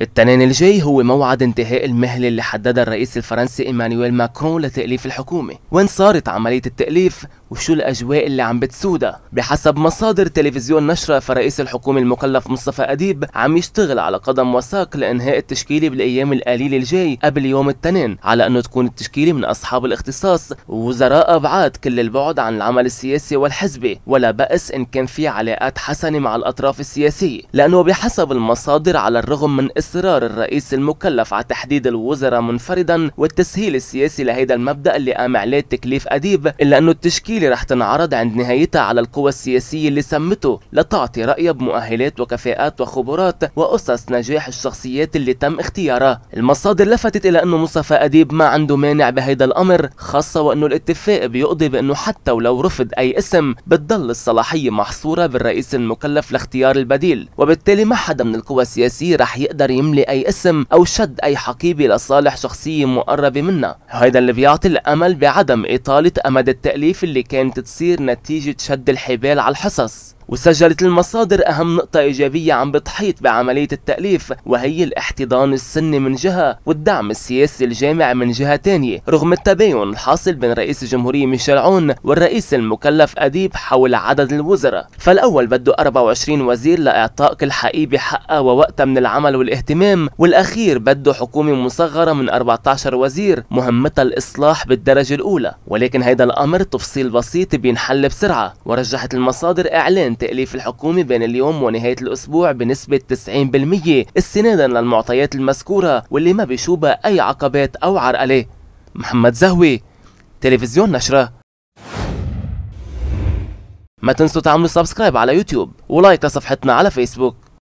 التنين الجاي هو موعد انتهاء المهلة اللي حددها الرئيس الفرنسي ايمانويل ماكرون لتأليف الحكومة وين صارت عملية التأليف وشو الأجواء اللي عم بتسودا بحسب مصادر تلفزيون نشرة فرئيس الحكومة المكلف مصطفى أديب عم يشتغل على قدم وساق لإنهاء التشكيلة بالأيام القليلة الجاي قبل يوم الاثنين على أنه تكون التشكيلة من أصحاب الاختصاص ووزراء أبعاد كل البعد عن العمل السياسي والحزبي ولا بأس إن كان في علاقات حسنة مع الأطراف السياسية لأنه بحسب المصادر على الرغم من إصرار الرئيس المكلف على تحديد الوزراء منفردا والتسهيل السياسي لهيدا المبدأ اللي قام عليه تكليف أديب إلا أنه التشكيل اللي رح تنعرض عند نهايتها على القوى السياسية اللي سمته لتعطي رأيها بمؤهلات وكفاءات وخبرات وأسس نجاح الشخصيات اللي تم اختيارها المصادر لفتت إلى أنه مصطفى أديب ما عنده مانع بهيدا الأمر خاصة وأنه الاتفاق بيقضي بأنه حتى ولو رفض أي اسم بتضل الصلاحية محصورة بالرئيس المكلف لاختيار البديل وبالتالي ما حدا من القوى السياسية رح يقدر يملي أي اسم أو شد أي حقيبة لصالح شخصية مقربة منها هيدا اللي بيعطي الأمل بعدم إطالة أمد التأليف اللي كانت تصير نتيجة شد الحبال على الحصص وسجلت المصادر أهم نقطة إيجابية عم بتحيط بعملية التأليف وهي الاحتضان السني من جهة والدعم السياسي الجامع من جهة تانية رغم التباين الحاصل بين رئيس الجمهورية ميشيل عون والرئيس المكلف أديب حول عدد الوزراء فالأول بده 24 وزير لإعطاء كل حقيبة حقها ووقتها من العمل والاهتمام والأخير بده حكومة مصغرة من 14 وزير مهمتها الإصلاح بالدرجة الأولى ولكن هيدا الأمر تفصيل بسيط بينحل بسرعة ورجحت المصادر إعلان تأليف الحكومة بين اليوم ونهاية الأسبوع بنسبة 90% استنادا للمعطيات المذكورة واللي ما بيشوبها أي عقبات أو عرقلة محمد زهوي تلفزيون نشرة ما تنسوا تعملوا سبسكرايب على يوتيوب ولايك لصفحتنا على فيسبوك